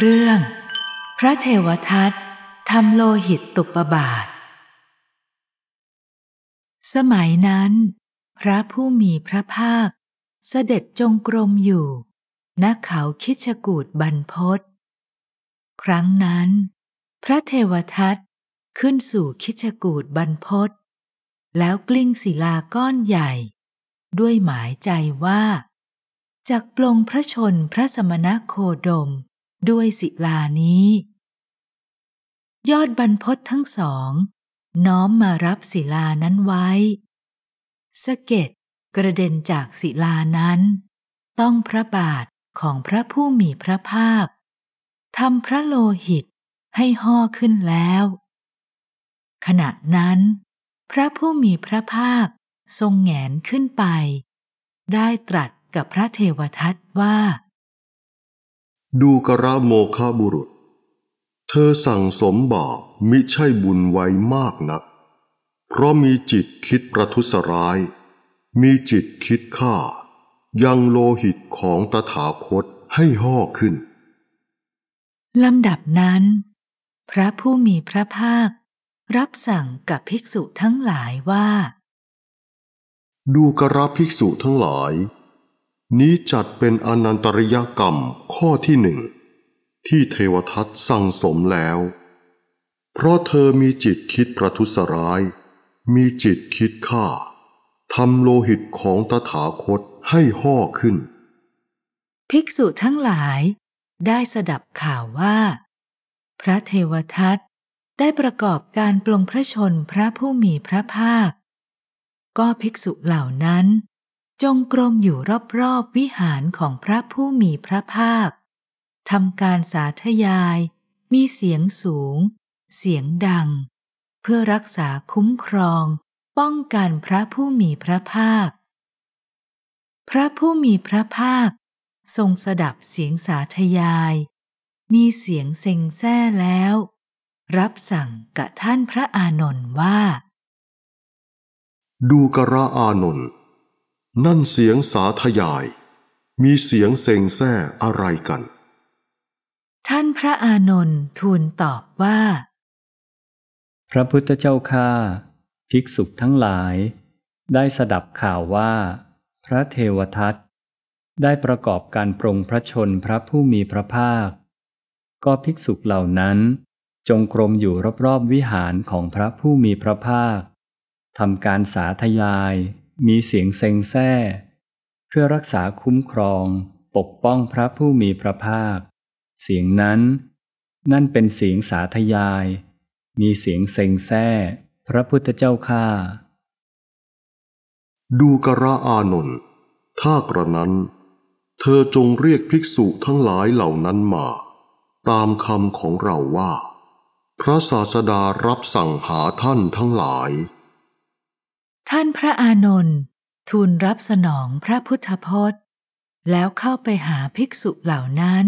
เรื่องพระเทวทัตทำโลหิตตุปบาท สมัยนั้น พระผู้มีพระภาคเสด็จจงกรมอยู่ณเขาคิชกูดบรรพศครั้งนั้น พระเทวทัตขึ้นสู่คิชกูดบรรพศแล้วกลิ้งศิลาก้อนใหญ่ ด้วยหมายใจว่าจากปลงพระชนพระสมณะโคดมด้วยศิลานี้ ยอดบรรพศทั้งสองน้อมมารับศิลานั้นไว้ สเก็ดกระเด็นจากศิลานั้น ต้องพระบาทของพระผู้มีพระภาคทำพระโลหิตให้ห่อขึ้นแล้ว ขณะนั้น พระผู้มีพระภาคทรงแงนขึ้นไป ได้ตรัสกับพระเทวทัตว่าดูกระโมคาบุรุษ เธอสั่งสมบาปมิใช่บุญไว้มากนัก เพราะมีจิตคิดประทุษร้าย มีจิตคิดฆ่า ยังโลหิตของตถาคตให้ห่อขึ้น ลำดับนั้น พระผู้มีพระภาครับสั่งกับภิกษุทั้งหลายว่า ดูกระภิกษุทั้งหลายนี้จัดเป็นอนันตริยกรรมข้อที่หนึ่งที่เทวทัตสั่งสมแล้ว เพราะเธอมีจิตคิดประทุษร้าย มีจิตคิดฆ่า ทำโลหิตของตถาคตให้ห่อขึ้น ภิกษุทั้งหลายได้สดับข่าวว่า พระเทวทัตได้ประกอบการปลงพระชนพระผู้มีพระภาค ก็ภิกษุเหล่านั้นจงกรมอยู่รอบๆวิหารของพระผู้มีพระภาคทำการสาธยาย มีเสียงสูง เสียงดัง เพื่อรักษาคุ้มครอง ป้องกันพระผู้มีพระภาค พระผู้มีพระภาค ทรงสดับเสียงสาธยาย มีเสียงเซ็งแซ่แล้ว รับสั่งกับท่านพระอานนท์ว่า ดูกระอานนท์นั่นเสียงสาทยาย มีเสียงเซงแซ่อะไรกัน ท่านพระอานนท์ทูลตอบว่า พระพุทธเจ้าข้าภิกษุทั้งหลายได้สดับข่าวว่า พระเทวทัตได้ประกอบการปรงพระชนพระผู้มีพระภาค ก็ภิกษุเหล่านั้น จงกรมอยู่รอบๆวิหารของพระผู้มีพระภาคทำการสาธยายมีเสียงเซ็งแซ่เพื่อรักษาคุ้มครองปกป้องพระผู้มีพระภาคเสียงนั้นนั่นเป็นเสียงสาธยาย มีเสียงเซ็งแซ่พระพุทธเจ้าข้าดูกระอานนท์ถ้ากระนั้น เธอจงเรียกภิกษุทั้งหลายเหล่านั้นมา ตามคำของเราว่า พระศาสดารับสั่งหาท่านทั้งหลายท่านพระอานนท์ทูลรับสนองพระพุทธพจน์ แล้วเข้าไปหาภิกษุเหล่านั้น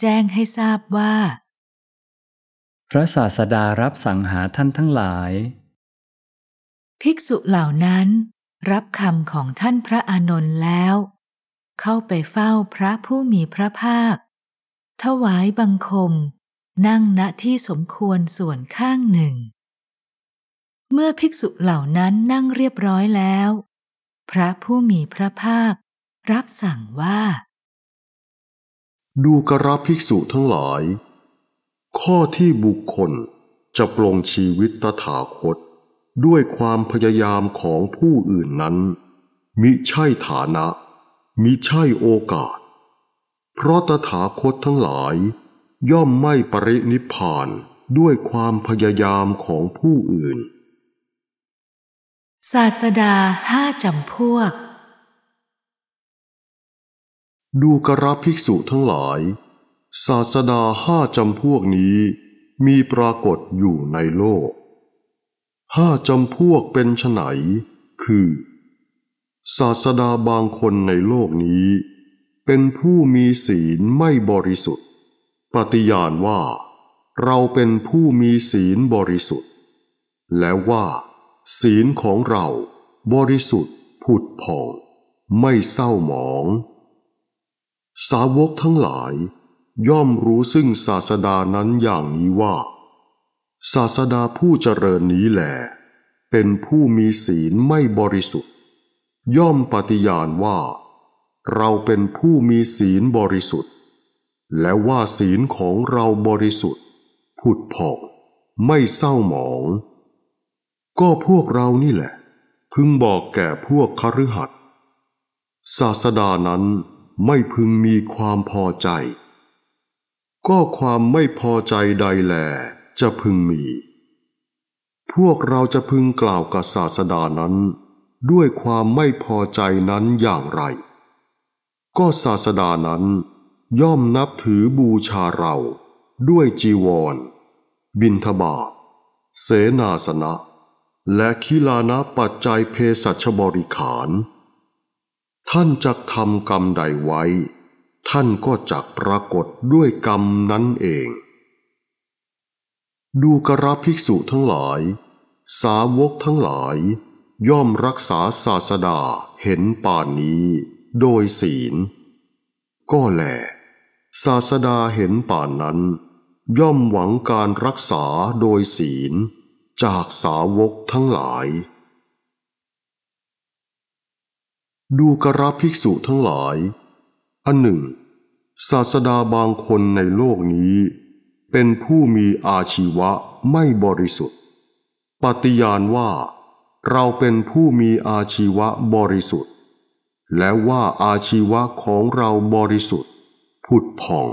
แจ้งให้ทราบว่า พระศาสดารับสั่งหาท่านทั้งหลาย ภิกษุเหล่านั้นรับคำของท่านพระอานนท์แล้ว เข้าไปเฝ้าพระผู้มีพระภาคถวายบังคมนั่งณที่สมควรส่วนข้างหนึ่งเมื่อภิกษุเหล่านั้นนั่งเรียบร้อยแล้ว พระผู้มีพระภาครับสั่งว่า ดูกระภิกษุทั้งหลาย ข้อที่บุคคลจะปลงชีวิตตถาคต ด้วยความพยายามของผู้อื่นนั้นมิใช่ฐานะมิใช่โอกาส เพราะตถาคตทั้งหลาย ย่อมไม่ปรินิพานด้วยความพยายามของผู้อื่นศาสดาห้าจำพวก ดูกระภิกษุทั้งหลาย ศาสดาห้าจำพวกนี้มีปรากฏอยู่ในโลก ห้าจำพวกเป็นไนคือ ศาสดาบางคนในโลกนี้ เป็นผู้มีศีลไม่บริสุทธิ์ ปฏิญาณว่า เราเป็นผู้มีศีลบริสุทธิ์ และว่าศีลของเราบริสุทธิ์ ผุดผ่องไม่เศร้าหมอง สาวกทั้งหลาย ย่อมรู้ซึ่งศาสดานั้นอย่างนี้ว่า ศาสดาผู้เจริญนี้แหลเป็นผู้มีศีลไม่บริสุทธิ์ ย่อมปฏิญาณว่า เราเป็นผู้มีศีลบริสุทธิ์ และว่าศีลของเราบริสุทธิ์ ผุดผ่องไม่เศร้าหมองก็พวกเรานี่แหละพึงบอกแก่พวกคฤหัสถ์ศาสดานั้นไม่พึงมีความพอใจ ก็ความไม่พอใจใดแลจะพึงมี พวกเราจะพึงกล่าวกับศาสดานั้น ด้วยความไม่พอใจนั้นอย่างไร ก็ศาสดานั้น ย่อมนับถือบูชาเรา ด้วยจีวร บินทบาทเสนาสนะและคิลานะปัจจัยเพสัชบริขาร ท่านจักทำกรรมใดไว้ ท่านก็จักปรากฏด้วยกรรมนั้นเอง ดูกระภิกษุทั้งหลาย สาวกทั้งหลาย ย่อมรักษาศาสดาเห็นป่านนี้โดยศีล ก็แหลศาสดาเห็นป่านนั้น ย่อมหวังการรักษาโดยศีลจากสาวกทั้งหลาย ดูกระภิกษุทั้งหลาย อันหนึ่ง ศาสดาบางคนในโลกนี้ เป็นผู้มีอาชีวะไม่บริสุทธิ์ ปฏิญาณว่า เราเป็นผู้มีอาชีวะบริสุทธิ์ และว่าอาชีวะของเราบริสุทธิ์ ผุดผ่อง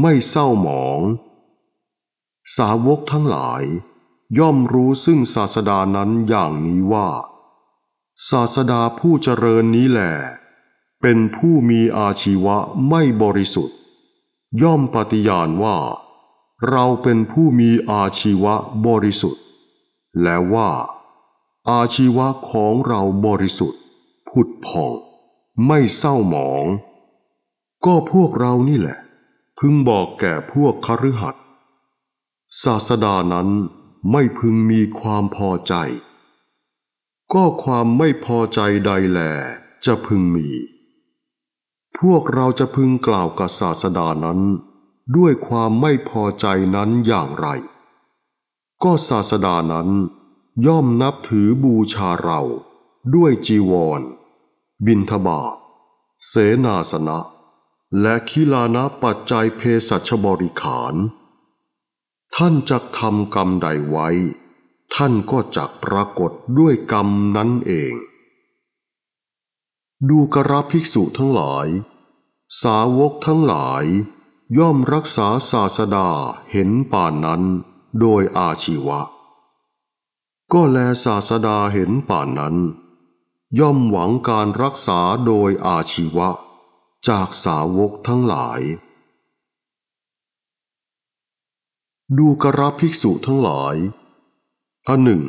ไม่เศร้าหมอง สาวกทั้งหลายย่อมรู้ซึ่งศาสดานั้นอย่างนี้ว่า ศาสดาผู้เจริญนี้แหลเป็นผู้มีอาชีวะไม่บริสุทธิ์ ย่อมปฏิญาณว่า เราเป็นผู้มีอาชีวะบริสุทธิ์ และว่า อาชีวะของเราบริสุทธิ์ผุดผ่อง ไม่เศร้าหมอง ก็พวกเรานี่แหละพึงบอกแก่พวกคฤหัสศาสดานั้นไม่พึงมีความพอใจ ก็ความไม่พอใจใดแหลจะพึงมี พวกเราจะพึงกล่าวกับศาสดานั้น ด้วยความไม่พอใจนั้นอย่างไร ก็ศาสดานั้น ย่อมนับถือบูชาเราด้วยจีวร บินทบาเสนาสนะ และคิลานะปัจจัยเพศชบริขารท่านจักทำกรรมใดไว้ ท่านก็จักปรากฏด้วยกรรมนั้นเอง ดูกระภิกษุทั้งหลาย สาวกทั้งหลาย ย่อมรักษาศาสดาเห็นป่านนั้นโดยอาชีวะ ก็แลศาสดาเห็นป่านนั้น ย่อมหวังการรักษาโดยอาชีวะ จากสาวกทั้งหลายดูกระภิกษุทั้งหลายอันหนึ่ง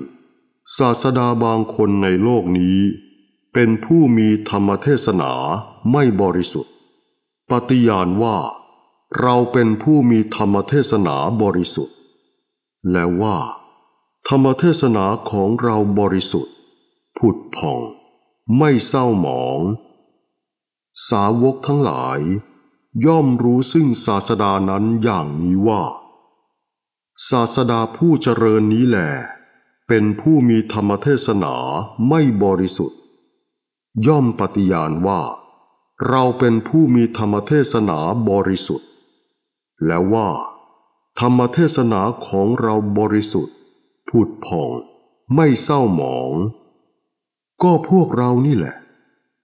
ศาสดาบางคนในโลกนี้ เป็นผู้มีธรรมเทศนาไม่บริสุทธิ์ปฏิญาณว่า เราเป็นผู้มีธรรมเทศนาบริสุทธิ์และว่า ธรรมเทศนาของเราบริสุทธิ์ ผุดผ่อง ไม่เศร้าหมอง สาวกทั้งหลาย ย่อมรู้ซึ่งศาสดานั้นอย่างนี้ว่าศาสดาผู้เจริญนี้แหลเป็นผู้มีธรรมเทศนาไม่บริสุทธิ์ ย่อมปฏิญาณว่า เราเป็นผู้มีธรรมเทศนาบริสุทธิ์ และว่า ธรรมเทศนาของเราบริสุทธิ์ผุดผ่องไม่เศร้าหมอง ก็พวกเรานี่แหละ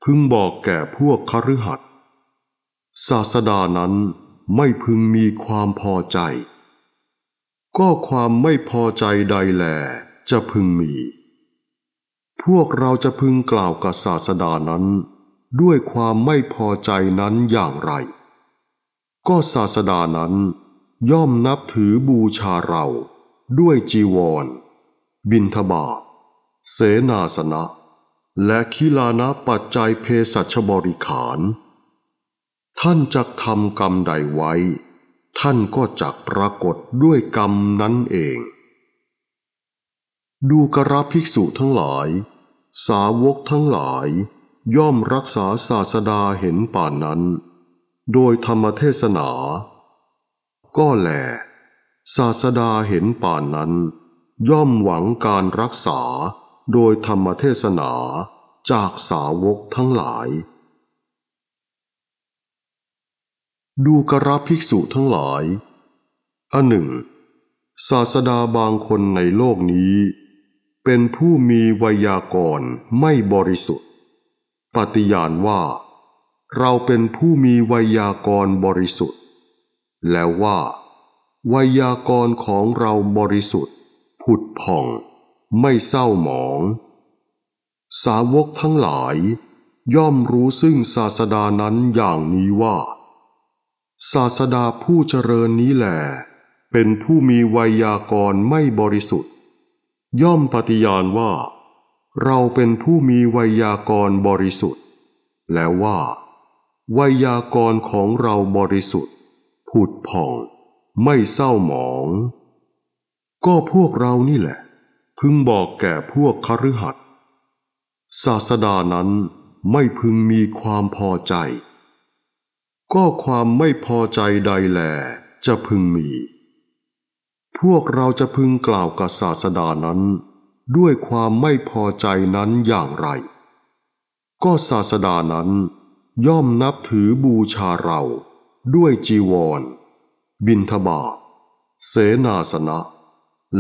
พึงบอกแก่พวกคฤหัสถ์ศาสดานั้นไม่พึงมีความพอใจก็ความไม่พอใจใดแหลจะพึงมี พวกเราจะพึงกล่าวกับศาสดานั้น ด้วยความไม่พอใจนั้นอย่างไร ก็ศาสดานั้น ย่อมนับถือบูชาเรา ด้วยจีวร บินทบาทเสนาสนะ และคิลานะปัจจัยเพศชบริขาร ท่านจะทำกรรมใดไว้ท่านก็จักปรากฏด้วยกรรมนั้นเอง ดูกระภิกษุทั้งหลาย สาวกทั้งหลาย ย่อมรักษาศาสดาเห็นป่านนั้น โดยธรรมเทศนา ก็แลศาสดาเห็นป่านนั้น ย่อมหวังการรักษาโดยธรรมเทศนาจากสาวกทั้งหลายดูกระภิกษุทั้งหลายอันหนึ่ง ศาสดาบางคนในโลกนี้ เป็นผู้มีวยากรณ์ไม่บริสุทธิ์ปฏิญาณว่า เราเป็นผู้มีวยากรณ์บริสุทธิ์แล้วว่าวยากรณ์ของเราบริสุทธิ์ ผุดผ่อง ไม่เศร้าหมอง สาวกทั้งหลาย ย่อมรู้ซึ่งศาสดานั้นอย่างนี้ว่าศาสดาผู้เจริญนี้แหลเป็นผู้มีววยากรไม่บริสุทธิ์ ย่อมปฏิญาณว่า เราเป็นผู้มีววยากรบริสุทธิ์และว่าววยากรของเราบริสุทธิ์ผุดผ่องไม่เศร้าหมอง ก็พวกเรานี่แหละพึงบอกแก่พวกคฤหัสถ์ศาสดานั้นไม่พึงมีความพอใจก็ความไม่พอใจใดแหลจะพึงมี พวกเราจะพึงกล่าวกับศาสดานั้น ด้วยความไม่พอใจนั้นอย่างไร ก็ศาสดานั้น ย่อมนับถือบูชาเรา ด้วยจีวร บินทบาทเสนาสนะ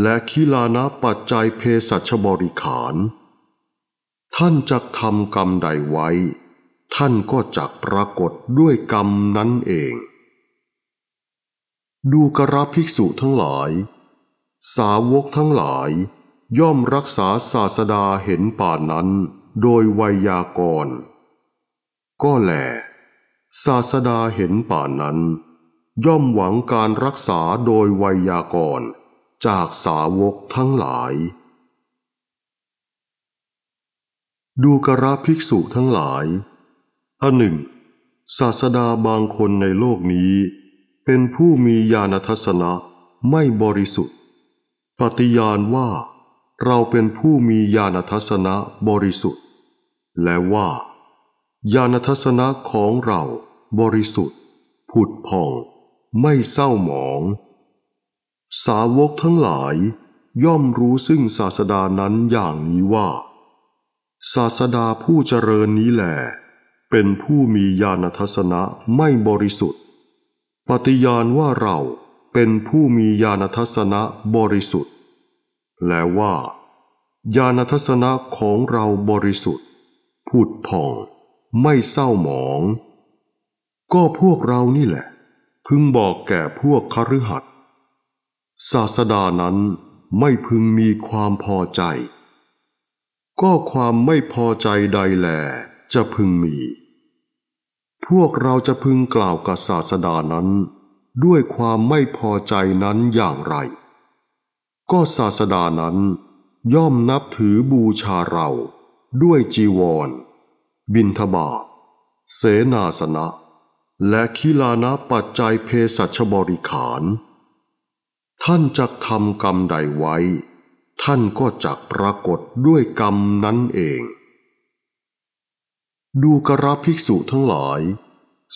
และคิลานะปัจจัยเพศชบริขาร ท่านจักทำกรรมใดไว้ท่านก็จักปรากฏด้วยกรรมนั้นเอง ดูกระภิกษุทั้งหลาย สาวกทั้งหลาย ย่อมรักษาศาสดาเห็นป่านั้น โดยไวยากรณ์ ก็แหลศาสดาเห็นป่านั้น ย่อมหวังการรักษาโดยไวยากรณ์จากสาวกทั้งหลาย ดูกระภิกษุทั้งหลายอันหนึ่งศาสดาบางคนในโลกนี้ เป็นผู้มีญาณทัศนะไม่บริสุทธิ์ปฏิญาณว่าเราเป็นผู้มีญาณทัศนะบริสุทธิ์และว่าญาณทัศนะของเราบริสุทธิ์ ผุดผ่องไม่เศร้าหมอง สาวกทั้งหลายย่อมรู้ซึ่งศาสดานั้นอย่างนี้ว่า ศาสดาผู้เจริญนี้แหละเป็นผู้มีญาณทัศนะไม่บริสุทธิ์ ปฏิญาณว่าเราเป็นผู้มีญาณทัศนะบริสุทธิ์ และว่า ญาณทัศนะของเราบริสุทธิ์พูดผ่องไม่เศร้าหมอง ก็พวกเรานี่แหละพึงบอกแก่พวกคฤหัสถ์ศาสดานั้น ไม่พึงมีความพอใจ ก็ความไม่พอใจใดแล จะพึงมีพวกเราจะพึงกล่าวกับศาสดานั้น ด้วยความไม่พอใจนั้นอย่างไร ก็ศาสดานั้นย่อมนับถือบูชาเรา ด้วยจีวร บินทบาทเสนาสนะ และคิลานะปัจจัยเพศัชบริขาร ท่านจักทำกรรมใดไว้ ท่านก็จักปรากฏด้วยกรรมนั้นเองดูกรบภิกษุทั้งหลาย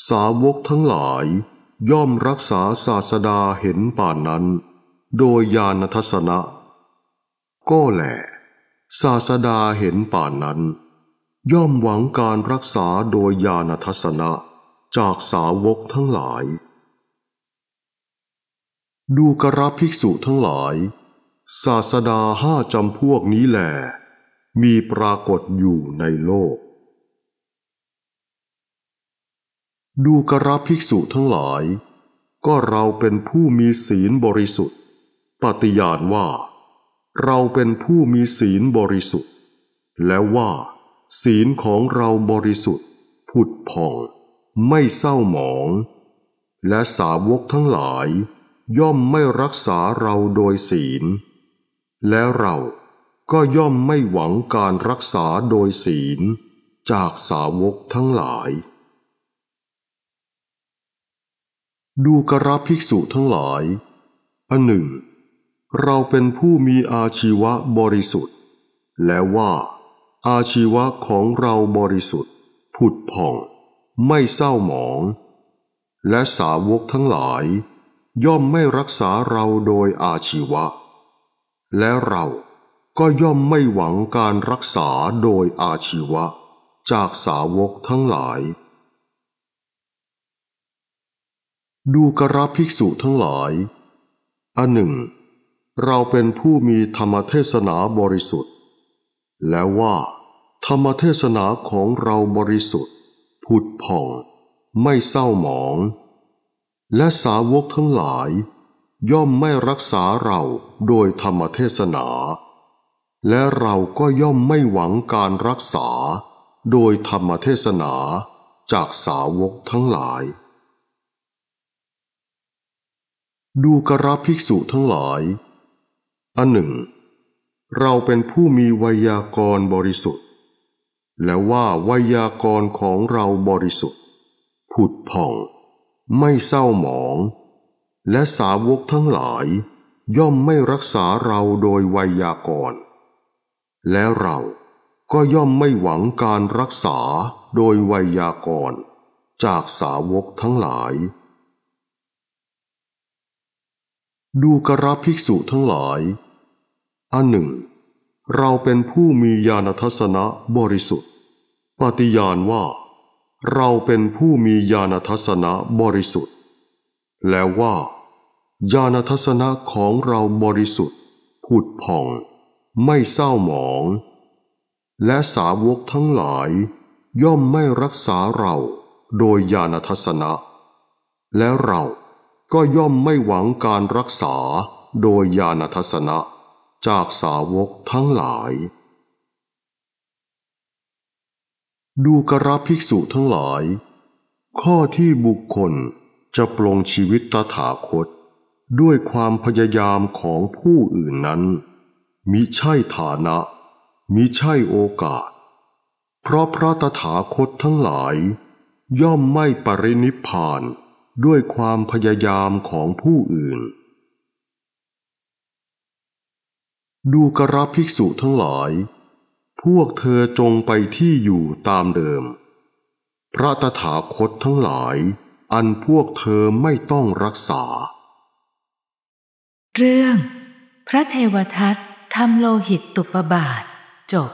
สาวกทั้งหลาย ย่อมรักษาศาสดาเห็นป่านนั้น โดยญาณทัศนะก็แหละศาสดาเห็นป่านนั้น ย่อมหวังการรักษาโดยญาณทัศนะจากสาวกทั้งหลาย ดูกรบภิกษุทั้งหลาย ศาสดาห้าจำพวกนี้แหลมีปรากฏอยู่ในโลกดูกระภิกษุทั้งหลาย ก็เราเป็นผู้มีศีลบริสุทธิ์ปฏิญาณว่า เราเป็นผู้มีศีลบริสุทธิ์ และว่า ศีลของเราบริสุทธิ์ ผุดผ่องไม่เศร้าหมอง และสาวกทั้งหลาย ย่อมไม่รักษาเราโดยศีล และเราก็ย่อมไม่หวังการรักษาโดยศีลจากสาวกทั้งหลายดูกระภิกษุทั้งหลายอันหนึ่งเราเป็นผู้มีอาชีวะบริสุทธิ์และว่าอาชีวะของเราบริสุทธิ์ผุดผ่อง ไม่เศร้าหมอง และสาวกทั้งหลาย ย่อมไม่รักษาเราโดยอาชีวะ และเราก็ย่อมไม่หวังการรักษาโดยอาชีวะ จากสาวกทั้งหลายดูกระภิกษุทั้งหลาย อันหนึ่ง เราเป็นผู้มีธรรมเทศนาบริสุทธิ์ แล้วว่าธรรมเทศนาของเราบริสุทธิ์ผุดผ่อง ไม่เศร้าหมอง และสาวกทั้งหลาย ย่อมไม่รักษาเราโดยธรรมเทศนา และเราก็ย่อมไม่หวังการรักษาโดยธรรมเทศนาจากสาวกทั้งหลายดูกราภิกษุทั้งหลาย อันหนึ่ง เราเป็นผู้มีวยากรบริสุทธิ์ และว่าวยากรของเราบริสุทธิ์ ผุดผ่อง ไม่เศร้าหมอง และสาวกทั้งหลาย ย่อมไม่รักษาเราโดยวยากรและเราก็ย่อมไม่หวังการรักษาโดยวยากรจากสาวกทั้งหลายดูกระภิกษุทั้งหลาย อันหนึ่ง เราเป็นผู้มีญาณทัศนะบริสุทธิ์ ปฏิญาณว่า เราเป็นผู้มีญาณทัศนะบริสุทธิ์ แล้วว่า ญาณทัศนะของเราบริสุทธิ์ ผุดผ่อง ไม่เศร้าหมอง และสาวกทั้งหลาย ย่อมไม่รักษาเราโดยญาณทัศนะ และเราก็ย่อมไม่หวังการรักษาโดยญาณทัศนะจากสาวกทั้งหลาย ดูกระภิกษุทั้งหลาย ข้อที่บุคคลจะปลงชีวิตตถาคต ด้วยความพยายามของผู้อื่นนั้นมิใช่ฐานะมิใช่โอกาส เพราะพระตถาคตทั้งหลาย ย่อมไม่ปรินิพานด้วยความพยายามของผู้อื่น ดูกระภิกษุทั้งหลาย พวกเธอจงไปที่อยู่ตามเดิม พระตถาคตทั้งหลาย อันพวกเธอไม่ต้องรักษา เรื่องพระเทวทัตทำโลหิตตุปบาทจบ